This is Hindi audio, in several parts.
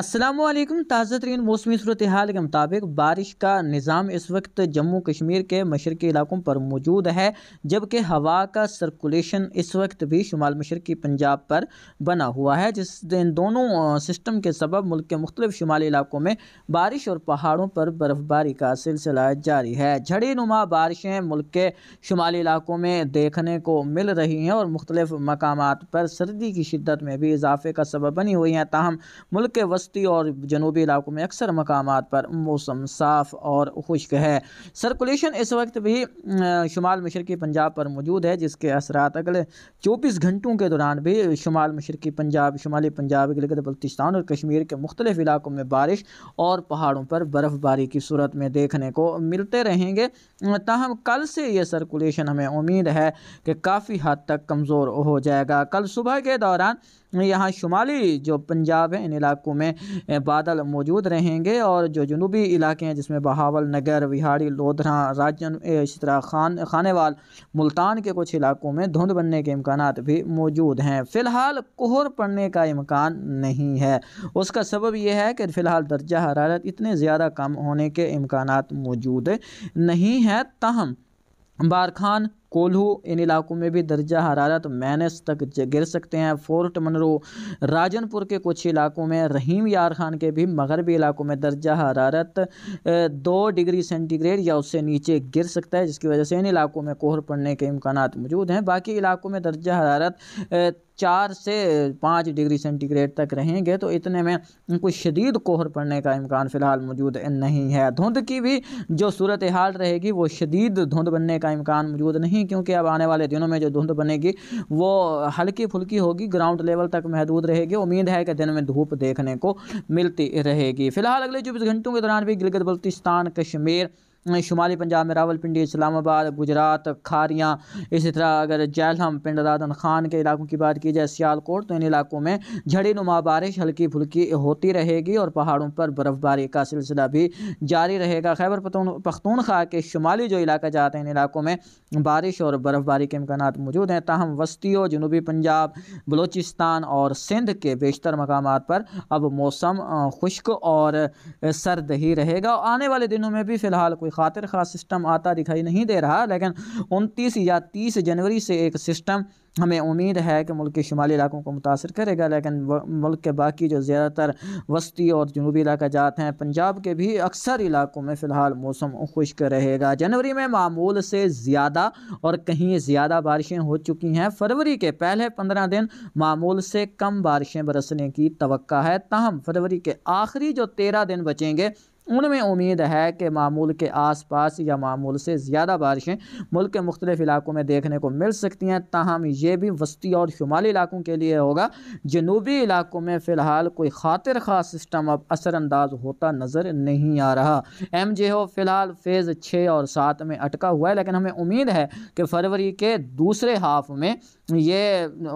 असलम ताज़ा तरीन मौसमी सूरत हाल के मुताबिक बारिश का निज़ाम इस वक्त जम्मू कश्मीर के मशरक़ी इलाकों पर मौजूद है जबकि हवा का सर्कुलेशन इस वक्त भी शुमाल मशरक़ी पंजाब पर बना हुआ है जिस इन दोनों सिस्टम के सबब मुल्क के मुख्तलिफ शुमाली इलाकों में बारिश और पहाड़ों पर बर्फ़बारी का सिलसिला जारी है झड़ी नुमा बारिशें मुल्क के शुमाली इलाकों में देखने को मिल रही हैं और मुख्तलिफ मकाम पर सर्दी की शिदत में भी इजाफे का सबब बनी हुई हैं ताहम मुल्क के वस्ती और जनूबी इलाकों में अक्सर मकाम पर मौसम साफ़ और खुश्क है सर्कुलेशन इस वक्त भी शुमाल मशरक़ी पंजाब पर मौजूद है जिसके असरा अगले चौबीस घंटों के दौरान भी शुमाल मशरक़ी पंजाब शुमाली पंजाब गिलगत बल्तिस्तान और कश्मीर के मुख्तलिफ इलाकों में बारिश और पहाड़ों पर बर्फ़बारी की सूरत में देखने को मिलते रहेंगे ताहम कल से यह सर्कुलेशन हमें उम्मीद है कि काफ़ी हद तक कमज़ोर हो जाएगा कल सुबह के दौरान यहाँ शुमाली जो पंजाब है इन इलाकों में बादल मौजूद रहेंगे और जो जनूबी इलाके हैं जिसमें बहावल नगर विहाड़ी लोधरा राजन शतरा खान खानेवाल मुल्तान के कुछ इलाकों में धुंध बनने के इम्कान भी मौजूद हैं फ़िलहाल कोहर पड़ने का इम्कान नहीं है उसका सबब यह है कि फ़िलहाल दर्जा हरारत इतने ज़्यादा कम होने के इम्कान मौजूद नहीं है तहम बारखान कोल्हू इन इलाकों में भी दर्जा हरारत तो माइनस तक गिर सकते हैं फोर्ट मनरो राजनपुर के कुछ इलाकों में रहीम यार खान के भी मगरबी इलाकों में दर्जा हरारत दो डिग्री सेंटीग्रेड या उससे नीचे गिर सकता है जिसकी वजह से इन इलाकों में कोहर पड़ने के इम्कान मौजूद हैं बाकी इलाकों में दर्जा हरारत चार से पाँच डिग्री सेंटीग्रेड तक रहेंगे तो इतने में उनको शदीद कोहर पड़ने का इम्कान फ़िलहाल मौजूद नहीं है धुंध की भी जो सूरत हाल रहेगी वो शदीद धुंध बनने का इम्कान मौजूद नहीं क्योंकि अब आने वाले दिनों में जो धुंध बनेगी वो हल्की फुल्की होगी ग्राउंड लेवल तक महदूद रहेगी उम्मीद है कि दिन में धूप देखने को मिलती रहेगी फ़िलहाल अगले चौबीस घंटों के दौरान भी गिलगत बल्तिस्तान कश्मीर शुमाली पंजाब में रावलपिंडी इस्लामाबाद गुजरात खारियाँ इसी तरह अगर जैलम पिंड रादन खान के इलाकों की बात की जाए सियालकोट तो इन इलाकों में झड़ी नुमा बारिश हल्की फुल्की होती रहेगी और पहाड़ों पर बर्फबारी का सिलसिला भी जारी रहेगा खैबर पख्तूनखा के शुमाली जो इलाका जाते हैं इन इलाकों में बारिश और बर्फबारी के इम्कान मौजूद हैं ताहम वस्ती और जनूबी पंजाब बलोचिस्तान और सिंध के बेशतर मकाम पर अब मौसम खुश्क और सर्द ही रहेगा आने वाले दिनों में भी फ़िलहाल कोई खातिर खास सिस्टम आता दिखाई नहीं दे रहा लेकिन उनतीस या तीस जनवरी से एक सिस्टम हमें उम्मीद है कि मुल्क के शुमाली इलाकों को मुतासर करेगा लेकिन मुल्क के बाकी जो ज़्यादातर वस्ती और जनूबी इलाका जात हैं पंजाब के भी अक्सर इलाकों में फ़िलहाल मौसम खुश्क रहेगा जनवरी में मामूल से ज़्यादा और कहीं ज़्यादा बारिशें हो चुकी हैं फरवरी के पहले पंद्रह दिन मामूल से कम बारिशें बरसने की तो है तहम फरवरी के आखिरी जो तेरह दिन बचेंगे उनमें उम्मीद है कि मामूल के आसपास या मामूल से ज़्यादा बारिशें मुल्क के मुख्तलिफ इलाकों में देखने को मिल सकती हैं ताहम ये भी वस्ती और शुमाली इलाकों के लिए होगा जनूबी इलाकों में फ़िलहाल कोई खातिर खास सिस्टम अब असरानंदाज होता नज़र नहीं आ रहा एम जे ओ फ़िलहाल फ़ेज़ छः और सात में अटका हुआ है लेकिन हमें उम्मीद है कि फरवरी के दूसरे हाफ में ये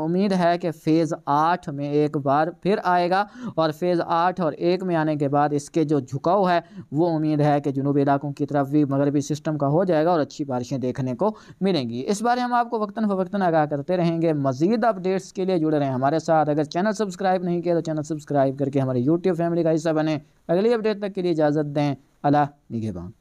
उम्मीद है कि फ़ेज़ आठ में एक बार फिर आएगा और फ़ेज़ आठ और एक में आने के बाद इसके जो झुकाव है है वो उम्मीद है कि जनूबी इलाकों की तरफ भी मगरबी सिस्टम का हो जाएगा और अच्छी बारिशें देखने को मिलेंगी इस बारे हम आपको वक्ता फ़वक्ता आगाह करते रहेंगे मजीद अपडेट्स के लिए जुड़े रहें हमारे साथ अगर चैनल सब्सक्राइब नहीं किया तो चैनल सब्सक्राइब करके हमारे यूट्यूब फैमिली का हिस्सा बने अगली अपडेट तक के लिए इजाज़त दें अला निगेबान